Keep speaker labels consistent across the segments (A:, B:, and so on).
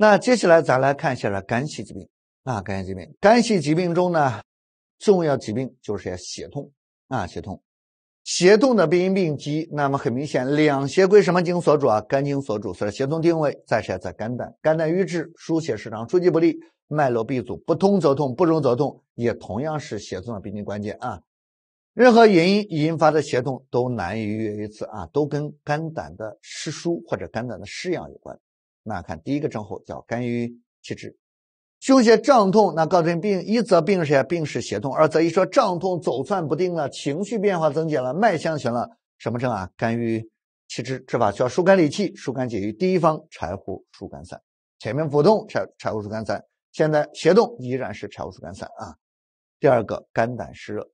A: 那接下来咱来看一下了肝系疾病啊，肝系疾病，肝系疾病中呢，重要疾病就是些胁痛啊，胁痛。胁痛的病因病机，那么很明显，两胁归什么经所主啊？肝经所主，所以胁痛定位在谁？在肝胆。肝胆瘀滞，疏泄失常，出泄不利，脉络闭阻，不通则痛，不荣则痛，也同样是胁痛的病因关键啊。任何原因引发的胁痛都难逾越于此啊，都跟肝胆的湿疏或者肝胆的湿养有关。那看第一个症候叫肝郁气滞，胸胁胀痛。那告诉你病，一则病是呀，病是胁痛。二则一说胀痛走窜不定了，情绪变化增减了，脉象悬了，什么症啊？肝郁气滞，治法要疏肝理气，疏肝解郁。第一方柴胡疏肝散，前面腹痛柴柴胡疏肝散，现在胁痛依然是柴胡疏肝散啊。第二个肝胆湿热，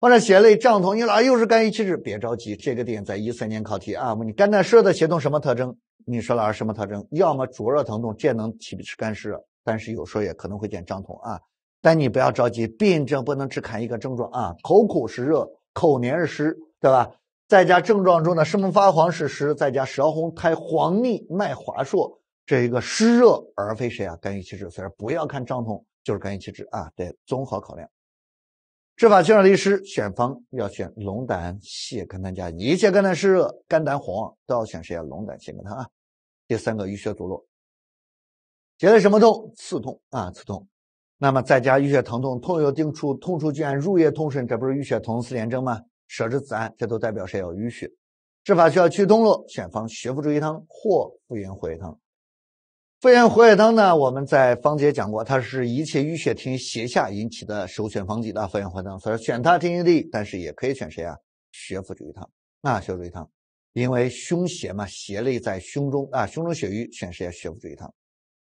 A: 患者胁肋胀痛，你老又是肝郁气滞，别着急，这个点在一三年考题啊。问你肝胆湿热的胁痛什么特征？你说老师什么特征？要么灼热疼痛，见能起是干湿热，但是有时候也可能会见胀痛啊。但你不要着急，病症不能只看一个症状啊。口苦是热，口黏是湿，对吧？再加症状中的生闷发黄是湿，再加舌红苔黄腻脉滑数，这一个湿热而非谁啊？肝郁气滞。所以不要看胀痛就是肝郁气滞啊，得综合考量。治法清热利湿，选方要选龙胆泻肝汤加，一切肝胆湿热、肝胆旺都要选谁啊？龙胆泻肝汤啊。第三个淤血阻络，觉得什么痛？刺痛啊，刺痛。那么再加淤血疼痛，痛有定处，痛处居然入夜痛甚，这不是淤血疼痛四连征吗？舍质子案，这都代表谁有淤血？治法需要去通络，选方血府逐瘀汤或复原活血汤。复原活血汤呢，我们在方解讲过，它是一切淤血停胁下引起的首选方剂啊。复原活血汤，所以选它天经地义，但是也可以选谁啊？血府逐瘀汤啊，血府逐瘀汤。因为胸邪嘛，邪肋在胸中啊，胸中血瘀，全身也血不足一趟。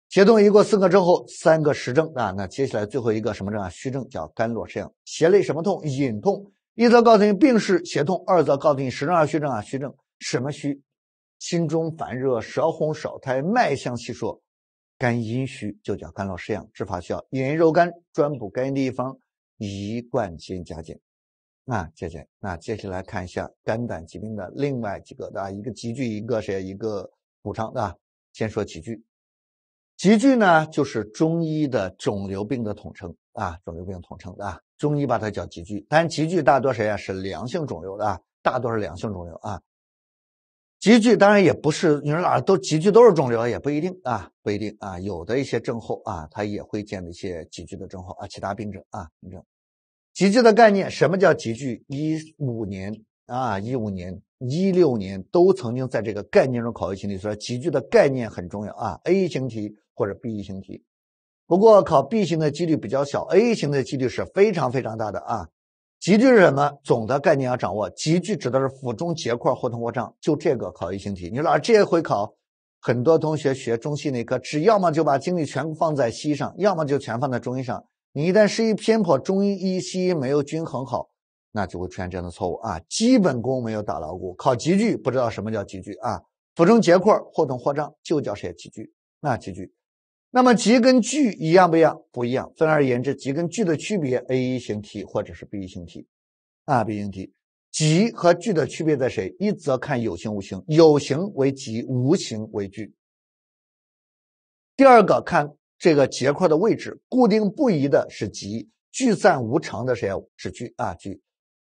A: 胁痛一过四个之后，三个实症啊，那接下来最后一个什么症啊？虚症叫肝络失养，胁肋什么痛？隐痛。一则告诉你病是胁痛，二则告诉你实症还虚症啊？虚症什么虚？心中烦热，舌红少苔，脉象细数，肝阴虚就叫肝络失养，治法需要引肉肝，专补肝阴一方，一贯煎加减。那姐姐，那接下来看一下肝胆疾病的另外几个，的一个集聚，一个谁一个补偿，的。先说集聚。集聚呢，就是中医的肿瘤病的统称啊，肿瘤病统称啊，中医把它叫集聚。但集聚大多谁呀？是良性肿瘤的，大多是良性肿瘤啊。集聚当然也不是，你说哪都集聚都是肿瘤也不一定啊，不一定啊，有的一些症候啊，它也会见的一些集聚的症候啊，其他病症啊，病症。集聚的概念，什么叫集聚？一五年啊，一五年、一六年都曾经在这个概念中考过题，说集聚的概念很重要啊。A 型题或者 B 型题，不过考 B 型的几率比较小，A 型的几率是非常非常大的啊。集聚是什么？总的概念要掌握。集聚指的是腹中结块或通过胀，就这个考一型题。你老师这回考，很多同学学中西内科，只要么就把精力全放在西医上，要么就全放在中医上。你一旦失意偏颇，中医、医西医没有均衡好，那就会出现这样的错误啊。基本功没有打牢固，考极句不知道什么叫极句啊？腹中结块或同或胀，就叫谁极句？那极句，那么极跟句一样不一样？不一样。总而言之，极跟句的区别，A 一型题或者是 B 一型题啊，B 型题。极和句的区别在谁？一则看有形无形，有形为极，无形为句。第二个看。这个结块的位置固定不移的是集，聚散无常的是聚啊聚。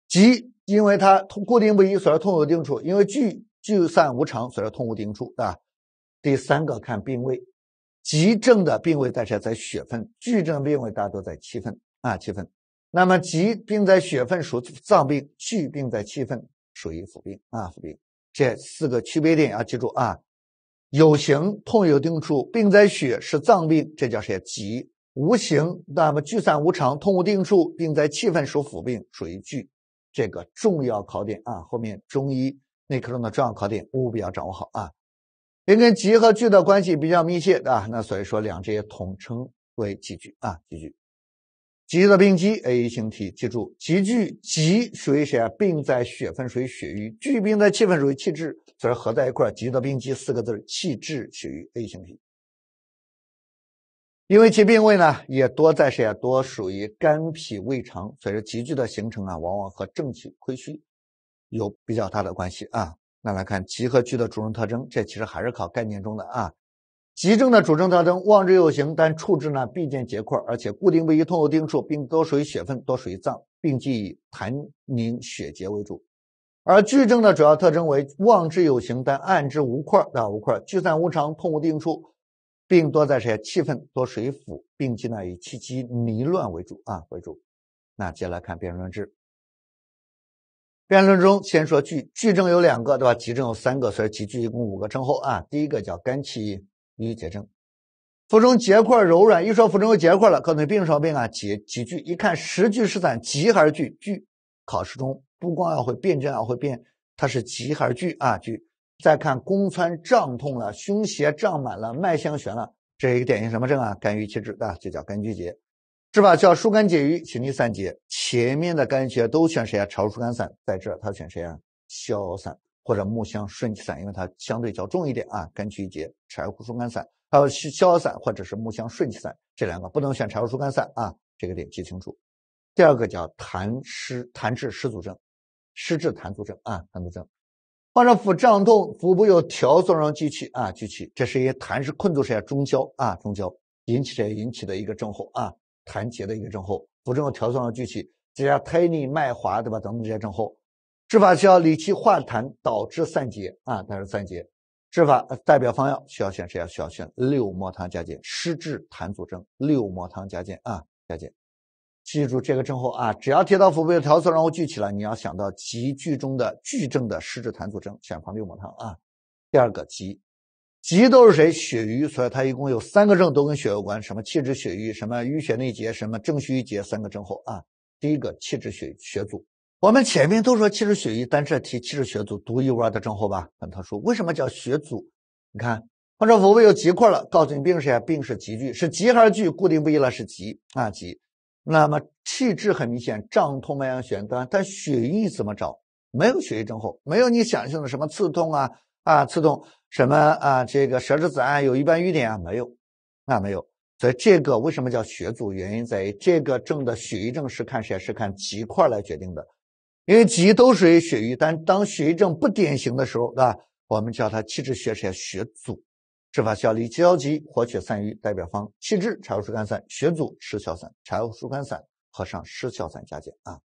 A: 集因为它固定不移，所以通有定处；因为聚聚散无常，所以通无定处啊。第三个看病位，急症的病位在谁？在血分；聚症病位大多在气分啊气分。那么急病在血分属脏病，聚病在气分属于腑病啊腑病。这四个区别点要记住啊。有形痛有定处，病在血，是脏病，这叫些疾；无形，那么聚散无常，痛无定处，病在气分，属腑病，属于聚。这个重要考点啊，后面中医内科中的重要考点，务必要掌握好啊。因跟疾和聚的关系比较密切啊，那所以说两者也统称为积聚啊，积聚。急的病机 a 型体，记住，急聚急属于谁啊？病在血分，属于血瘀；聚病在气分，属于气滞，则合在一块儿，的病机四个字，气滞血瘀 A 型体。因为其病位呢，也多在谁啊？多属于肝脾胃肠，所以急聚的形成啊，往往和正气亏虚有比较大的关系啊。那来看集合聚的主症特征，这其实还是考概念中的啊。急症的主症特征，望之有形，但触之呢，必见结块，而且固定位于痛后定处，并多属于血分，多属于脏，并即痰凝血结为主；而巨症的主要特征为望之有形，但暗之无块，啊，无块，聚散无常，痛无定处，并多在这些气分，多属于腑，并且呢以气机迷乱为主啊为主。那接下来看辨论治。辩论中，先说聚聚症有两个，对吧？急症有三个，所以急聚一共五个症候啊。第一个叫肝气瘀结症，腹中结块柔软，一说腹中又结块了，告诉你病什么病啊？结急聚，一看十聚是散，急还是聚？聚考试中不光要会辩证，要会辨它是急还是聚啊？聚。再看宫窜胀痛了，胸胁胀满了，脉象弦了，这是一个典型什么症啊？肝郁气滞啊，就叫肝郁结，是吧？叫疏肝解郁，行气散结。前面的肝郁结都选谁啊？炒疏肝散，在这他选谁啊？消散。或者木香顺气散，因为它相对较重一点啊。甘菊一节、柴胡疏肝散，还有逍遥散或者是木香顺气散这两个不能选柴胡疏肝散啊，这个得记清楚。第二个叫痰湿痰滞湿阻症，湿滞痰阻症啊，痰阻症。患者腹胀痛，腹部有条状状聚气啊，聚气，这是一痰湿困阻在中焦啊，中焦引起的引起的一个症候啊，痰结的一个症候，腹中有条状状聚气，这加苔腻脉滑对吧？等等这些症候。治法需要理气化痰，导致散结啊，它是散结。治法代表方药需要选谁啊？需要选六磨汤加减，湿治痰阻症。六磨汤加减啊，加减。记住这个症候啊，只要提到腹部的条索，然后聚起来，你要想到集聚中的聚症的湿治痰阻症，选方六磨汤啊。第二个急，急都是谁？血瘀，所以它一共有三个症都跟血有关，什么气滞血瘀，什么淤血内结，什么正虚瘀结，三个症候啊。第一个气滞血血阻。我们前面都说气滞血瘀，但这题气滞血阻独一无二的症候吧？很特殊，为什么叫血阻？你看，患者腹部有急块了，告诉你病是啥？啊？病是急聚，是急还是聚？固定不一了，是急啊急。那么气滞很明显，胀痛、脉象弦端，但血瘀怎么找？没有血瘀症候，没有你想象的什么刺痛啊啊刺痛，什么啊这个舌质紫暗，有一般瘀点啊没有啊没有。所以这个为什么叫血阻？原因在于这个症的血瘀症是看谁是看急块来决定的。因为积都属于血瘀，但当血瘀症不典型的时候，对吧？我们叫它气滞血血血阻，治法效力焦消活血散瘀代表方：气滞柴胡疏肝散，血阻失消散，柴胡疏肝散和上失消散加减啊。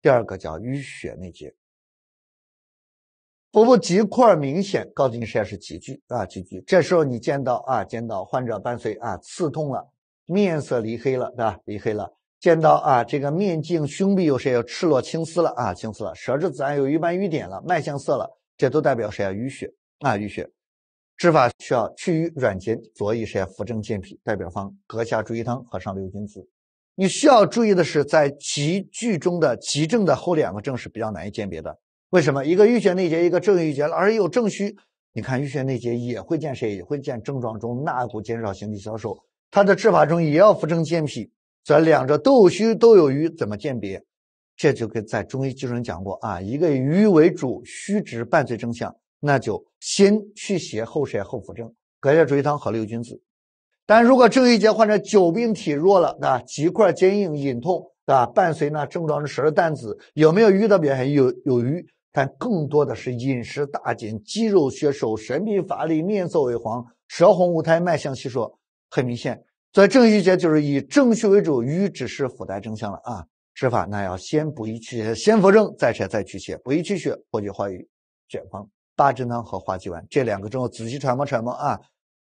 A: 第二个叫淤血内结，腹部积块明显，高级实验是积聚啊，积聚。这时候你见到啊，见到患者伴随啊刺痛了，面色黧黑了，对吧？黧黑了。见到啊，这个面颈、胸壁有谁有赤裸青丝了啊？青丝了，舌质紫暗有瘀斑瘀点了，脉象涩了，这都代表谁啊？淤血啊，淤血。治法需要去瘀软坚，所以谁扶正健脾，代表方膈下注余汤和上六君子。你需要注意的是，在急剧中的急症的后两个症是比较难以鉴别的。为什么？一个淤血内结，一个正郁结了，而有正虚。你看淤血内结也会见谁？也会见症状中纳谷减少、形体消瘦，它的治法中也要扶正健脾。则两者都有虚都有瘀，怎么鉴别？这就跟在中医基础讲过啊，一个瘀为主，虚指伴随症象，那就先去邪后摄后扶正，隔夜煮一汤利六君子。但如果这一节患者久病体弱了，那结块坚硬隐痛，啊，伴随呢症状是舌淡紫，有没有瘀的表现？有有瘀，但更多的是饮食大减，肌肉缺瘦，神疲乏力，面色萎黄，舌红无苔，脉象细弱，很明显。所以正虚节就是以正虚为主，瘀只是附带正相了啊。治法那要先补益气血，先扶正，再拆再祛邪，补益气血。破句化瘀，卷方八珍汤和化气丸这两个中，仔细揣摩揣摩啊，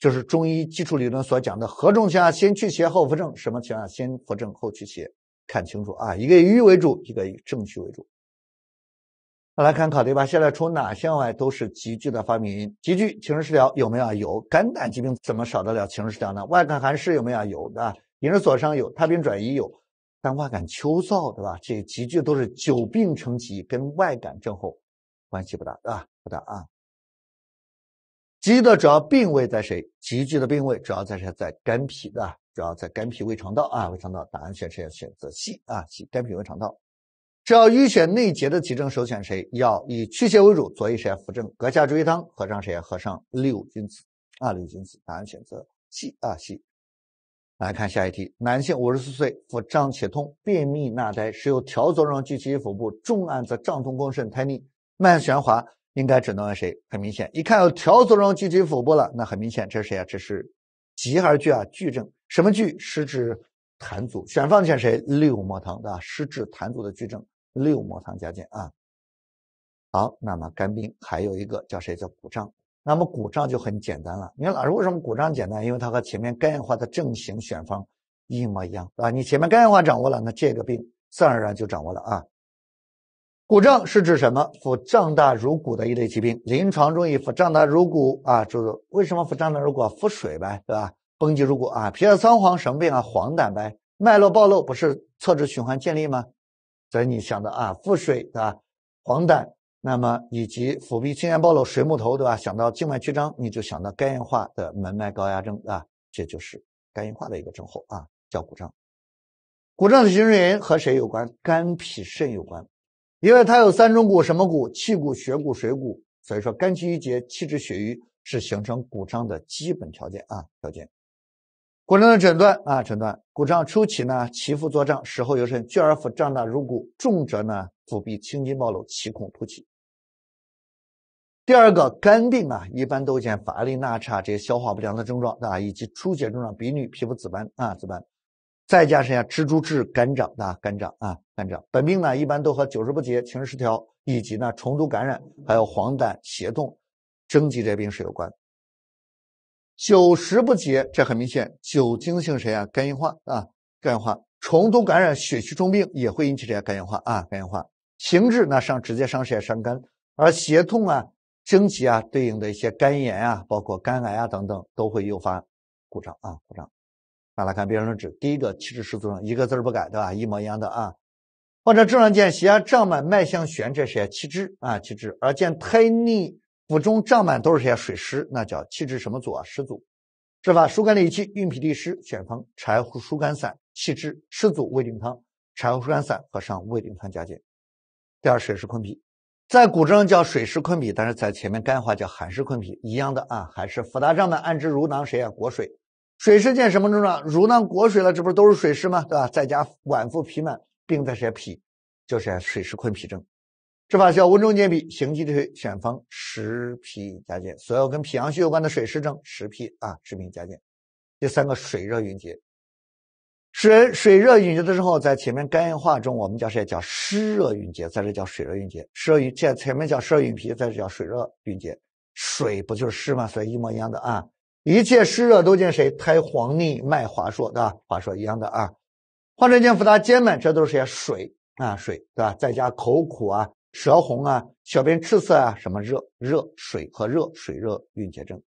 A: 就是中医基础理论所讲的，何种情况下先去邪后扶正，什么情况下先扶正后去邪，看清楚啊。一个以瘀为主，一个以正虚为主。我来看考题吧。现在除哪项外都是急剧的发明。急剧情志失调有没有？有。肝胆疾病怎么少得了情志失调呢？外感寒湿有没有？有。的。饮食所伤有，痰冰转移有，但外感秋燥对吧？这急剧都是久病成疾，跟外感症候关系不大，对吧？不大啊。急的主要病位在谁？急剧的病位主要在谁？在肝脾，的，主要在肝脾胃肠道啊，胃肠道。答案选谁？选择 C 啊，C。肝脾胃肠道。要淤血内结的急症首选谁？要以祛邪为主，佐以谁扶正？阁下注意汤合上谁？合上六君子啊，六君子。答案选择 G 啊 C。来看下一题：男性五十四岁，腹胀且痛，便秘纳呆，时有条索状聚集于腹部，重按则胀痛宫肾胎腻，脉弦滑，应该诊断为谁？很明显，一看有条索状聚积腹部了，那很明显这是谁啊？这是急还是聚啊？聚症，什么聚？湿滞痰阻。选方选谁？六磨汤，对吧？湿滞痰阻的聚症。六磨糖加减啊，好，那么肝病还有一个叫谁？叫骨胀。那么骨胀就很简单了。你看老师为什么骨胀简单？因为它和前面肝硬化的症型选方一模一样，啊，你前面肝硬化掌握了，那这个病自然而然就掌握了啊。骨胀是指什么？腹胀大如鼓的一类疾病。临床中以腹胀大如鼓啊，就是为什么腹胀大如鼓？腹水呗，对吧？崩积如鼓啊，皮下仓黄什么病啊？黄疸呗。脉络暴露不是侧支循环建立吗？所以你想到啊腹水对吧？黄疸，那么以及腹壁青筋暴露、水母头对吧？想到静脉曲张，你就想到肝硬化的门脉高压症啊，这就是肝硬化的一个症候啊，叫鼓胀。鼓胀的形成原因和谁有关？肝脾肾有关，因为它有三种骨，什么骨？气骨、血骨、水骨。所以说肝气郁结、气滞血瘀是形成鼓胀的基本条件啊，条件。骨胀的诊断啊，诊断骨胀初期呢，脐腹作胀，食后尤甚，聚而腹胀大如鼓，重者呢，腹壁青筋暴露，脐孔凸起。第二个肝病啊，一般都见乏力、纳差这些消化不良的症状啊，以及出血症状、鼻衄、皮肤紫斑啊，紫斑，再加上呀，下蜘蛛痣、肝掌啊，肝掌啊，肝掌。本病呢，一般都和久十不洁、情绪失调，以及呢，虫毒感染，还有黄疸、血痛、征集这病史有关。酒食不节，这很明显，酒精性谁啊？肝硬化啊，肝硬化。重度感染、血气中病也会引起这些肝硬化啊，肝硬化。情志呢，伤直接伤谁伤肝。而胁痛啊、经急啊，对应的一些肝炎啊、包括肝癌啊等等，都会诱发故障啊，故障。那来看别人的纸，第一个气滞湿阻症，一个字儿不改，对吧？一模一样的啊。患者症状见血压胀满，脉象弦者，血气滞啊，气滞，而见胎腻。腹中胀满都是些水湿，那叫气滞什么阻啊？湿阻，是吧？疏肝理气，运脾利湿，选方柴胡疏肝散、气滞湿阻胃定汤、柴胡疏肝散和上胃定汤加减。第二，水湿困脾，在古筝叫水湿困脾，但是在前面肝话叫寒湿困脾，一样的啊。还是腹大胀满，按之如囊谁啊？裹水，水湿见什么症状？如囊裹水了，这不是都是水湿吗？对吧？再加脘腹痞满，并在些脾，就是水湿困脾症。治法叫温中健脾、行气退水、选方十脾加减。所有跟脾阳虚有关的水湿症，十脾啊，十脾加减。第三个水热蕴结，水水热蕴结的时候，在前面肝硬化中我们叫谁叫湿热蕴结，在这叫水热蕴结。湿热在前面叫湿热蕴脾，在这叫水热蕴结。水不就是湿吗？所以一模一样的啊。一切湿热都见谁？苔黄腻、脉滑硕，对吧？滑硕一样的啊。患者见腹大坚满，这都是些水啊，水对吧？再加口苦啊。舌红啊，小便赤色啊，什么热热水和热水热蕴结症，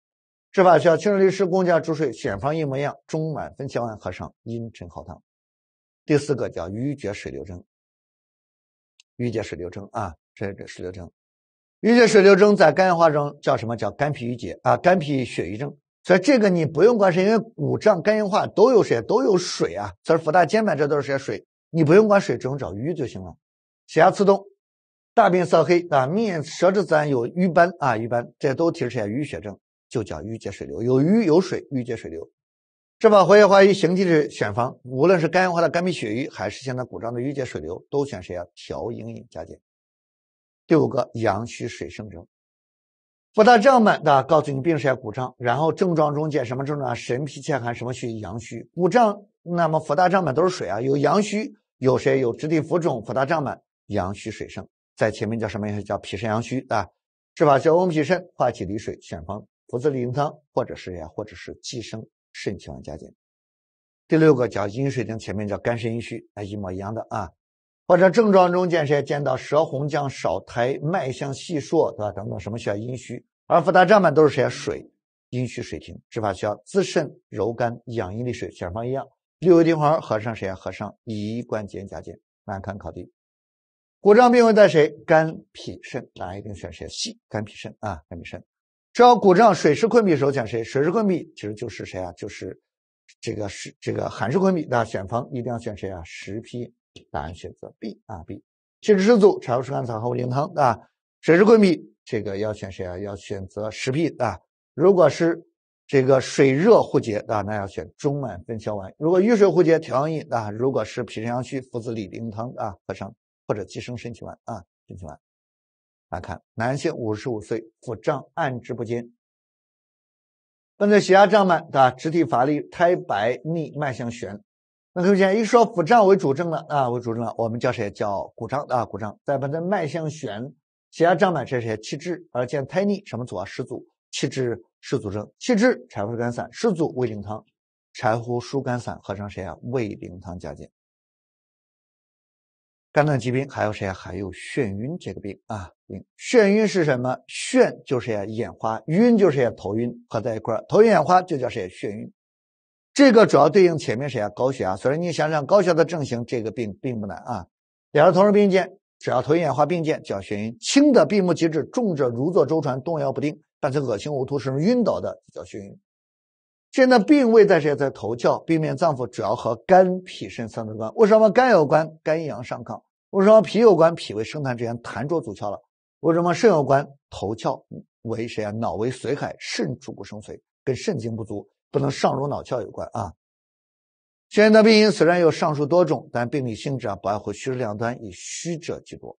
A: 这需小青热利湿、功效煮水选方一模一样，中满分消暗合上阴沉好汤。第四个叫瘀结水流症，淤结水流症啊，这这水流症，淤结水流症在肝硬化中叫什么叫肝脾郁结啊，肝脾血瘀症，所以这个你不用管，谁，因为五脏肝硬化都有水，都有水啊，以腹大肩满这都是些水，你不用管水，只用找瘀就行了，血压自动。大便色黑啊，面舌质紫暗有瘀斑啊，瘀斑，这都提示一下淤血症，就叫淤结水流，有瘀有水，淤结水流。这把活血化瘀行气的选方，无论是肝硬化的肝脾血瘀，还是现在鼓胀的淤结水流，都选谁啊？调营饮加减。第五个阳虚水盛症，腹大胀满，那告诉你病是要鼓胀，然后症状中见什么症状？神疲欠寒，什么虚？阳虚。鼓胀，那么腹大胀满都是水啊，有阳虚，有谁？有直体浮肿，腹大胀满，阳虚水盛。在前面叫什么？呀？叫脾肾阳虚啊，治法是温脾肾化气理水，选方茯字利饮汤，或者是呀，或者是寄生肾气丸加减。第六个叫阴水停，前面叫肝肾阴虚，哎，一模一样的啊。或者症状中见谁见到舌红降少苔，脉象细数，对吧？等等什么需要阴虚，而复大胀满都是谁呀？水阴虚水停，治法需要滋肾柔肝养阴利水，选方一样，六味地黄合上谁呀？合上一贯煎加减，难看考题。骨胀病位在谁？肝、脾、肾，大家一定选谁细，肝、脾、肾啊，肝、脾、肾。知道骨胀、水湿困脾时候选谁？水湿困脾其实就是谁啊？就是这个湿，这个寒湿困脾，那选方一定要选谁啊？十皮，答案选择 B 啊，B。气滞湿阻，柴胡疏肝草和五苓汤啊。水湿困脾，这个要选谁啊？要选择十皮啊。如果是这个水热互结啊，那要选中脘分消丸。如果遇水互结，调阳饮啊。如果是脾肾阳虚，附子理苓汤啊，合上。或者寄生身体丸啊，身体丸。来看男性五十五岁，腹胀按之不坚，伴着血压胀满吧？肢体乏力，苔白腻，脉象悬。那可见一说腹胀为主症了啊，为主症了。我们叫谁？叫鼓胀啊，鼓胀。再伴着脉象悬，血压胀满，这是些气滞，而见胎腻，什么组啊？湿阻气滞湿阻症，气滞柴胡疏肝散，湿阻胃灵汤，柴胡疏肝散合成谁啊？胃灵汤加减。肝脏疾病还有谁？还有眩晕这个病啊。眩晕是什么？眩就是眼花，晕就是头晕，合在一块儿，头晕眼花就叫谁？眩晕。这个主要对应前面谁啊？高血压。所以你想想，高血压的症型，这个病并不难啊。两个同时并见，只要头晕眼花并见，叫眩晕。轻的闭目即止，重者如坐舟船，动摇不定，伴随恶心呕吐，甚至晕倒的叫眩晕。现在病位在谁在头窍，病变脏腑主要和肝、脾、肾三脏关。为什么肝有关？肝阳上亢。为什么脾有关？脾胃生痰，之源，痰浊阻窍了。为什么肾有关？头窍为谁啊？脑为髓海，肾主骨生髓，跟肾精不足不能上如脑窍有关啊。现在的病因虽然有上述多种，但病理性质啊，不外乎虚实两端以虚者居多。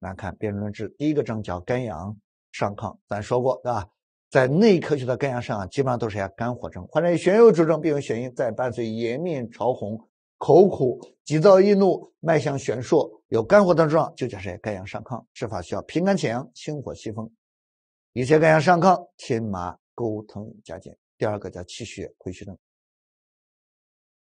A: 来看辨证论治，第一个症叫肝阳上亢，咱说过对吧？在内科学的肝阳上啊，基本上都是些肝火症，患者以眩晕主症，并有眩晕，在伴随颜面潮红、口苦、急躁易怒、脉象弦硕，有肝火症状，就叫是肝阳上亢，治法需要平肝潜阳、清火息风。一切肝阳上亢，天麻钩藤加减。第二个叫气血亏虚症，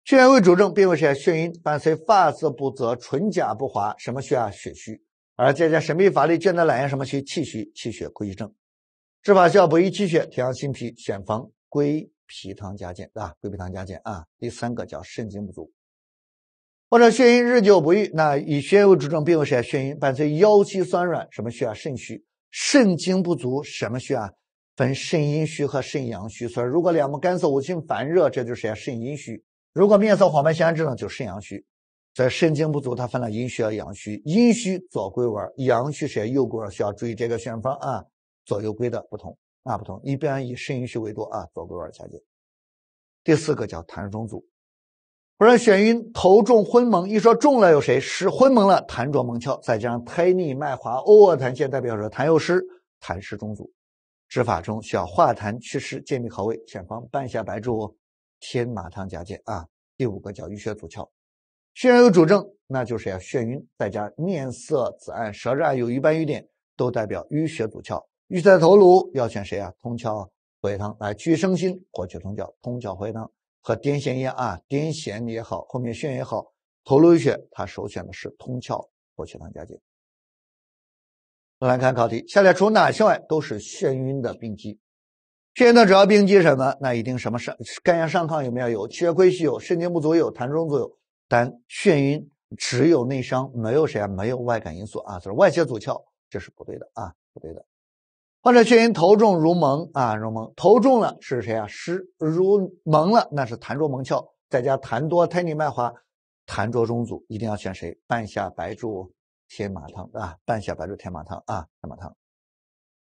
A: 眩晕为主症，并为是眩晕，伴随发色不泽、唇甲不滑，什么虚啊？血虚。而这加神秘乏力、倦怠懒言，什么虚？气虚、气血亏虚症。治法要补益气血，调养心脾，选方归脾汤加减，啊，归脾汤加减啊。第三个叫肾精不足，或者血阴日久不愈，那以血为主症，病不是呀？血阴，伴随腰膝酸软，什么虚啊？肾虚，肾精不足，什么虚啊？分肾阴虚和肾阳虚。所以，如果两目干涩，五心烦热，这就是肾阴虚；如果面色黄白相间呢，就肾阳虚。所以，肾精不足，它分了阴虚和阳虚。阴虚左归丸，阳虚是右归丸，需要注意这个选方啊。左右归的不同啊，不同，一般以肾阴虚为多啊，左归丸加减。第四个叫痰中阻不然眩晕头重昏蒙。一说重了有谁湿昏蒙了，痰浊蒙窍，再加上胎腻脉滑，偶尔痰现，代表说痰又湿，痰湿中阻。治法中需要化痰祛湿，健脾和胃，选方半夏白术天麻汤加减啊。第五个叫淤血阻窍，虽然有主症，那就是要眩晕，再加面色紫暗，舌质暗有瘀斑瘀点，都代表淤血阻窍。预在头颅要选谁啊？通窍回汤来去生心，活血通窍，通窍回汤和癫痫一样啊，癫痫也好，后面眩也好，头颅淤血，它首选的是通窍活血汤加减。我们来看考题，下列除哪些外都是眩晕的病机？眩晕的主要病机什么？那一定什么上肝阳上亢有没有？有气血亏虚有，肾精不足有，痰中作有，但眩晕只有内伤，没有谁啊？没有外感因素啊，就是外邪阻窍，这是不对的啊，不对的。患者眩晕头重如蒙啊，如蒙头重了是谁啊？湿如蒙了，那是痰浊蒙窍，再加痰多胎腻脉滑，痰浊中阻，一定要选谁？半夏白术天麻汤啊，半夏白术天麻汤啊，天麻汤。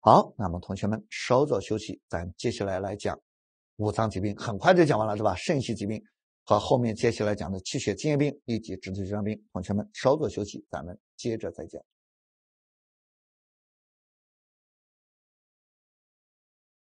A: 好，那么同学们稍作休息，咱接下来来讲五脏疾病，很快就讲完了，对吧？肾系疾病和后面接下来讲的气血津液病以及肢体脏病，同学们稍作休息，咱们接着再讲。